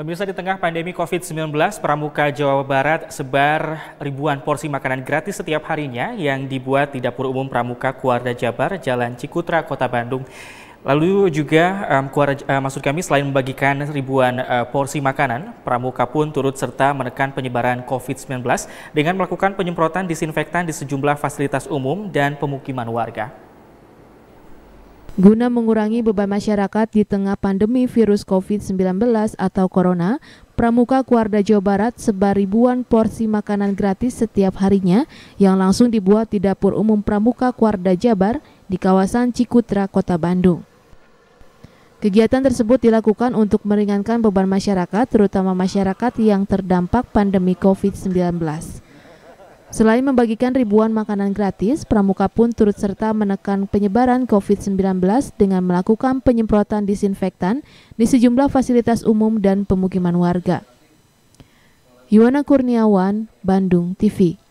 Pemirsa di tengah pandemi COVID-19, Pramuka Jawa Barat sebar ribuan porsi makanan gratis setiap harinya yang dibuat di Dapur Umum Pramuka Kuarda Jabar, Jalan Cikutra, Kota Bandung. Lalu juga um, kuara, uh, eh, maksud kami selain membagikan ribuan uh, porsi makanan, Pramuka pun turut serta menekan penyebaran COVID-19 dengan melakukan penyemprotan disinfektan di sejumlah fasilitas umum dan pemukiman warga. Guna mengurangi beban masyarakat di tengah pandemi virus COVID-19 atau corona, Pramuka Kuarda Jawa Barat sebar ribuan porsi makanan gratis setiap harinya yang langsung dibuat di dapur umum Pramuka Kuarda Jabar di kawasan Cikutra, Kota Bandung. Kegiatan tersebut dilakukan untuk meringankan beban masyarakat, terutama masyarakat yang terdampak pandemi COVID-19. Selain membagikan ribuan makanan gratis, Pramuka pun turut serta menekan penyebaran COVID-19 dengan melakukan penyemprotan disinfektan di sejumlah fasilitas umum dan pemukiman warga. Yuwana Kurniawan, Bandung TV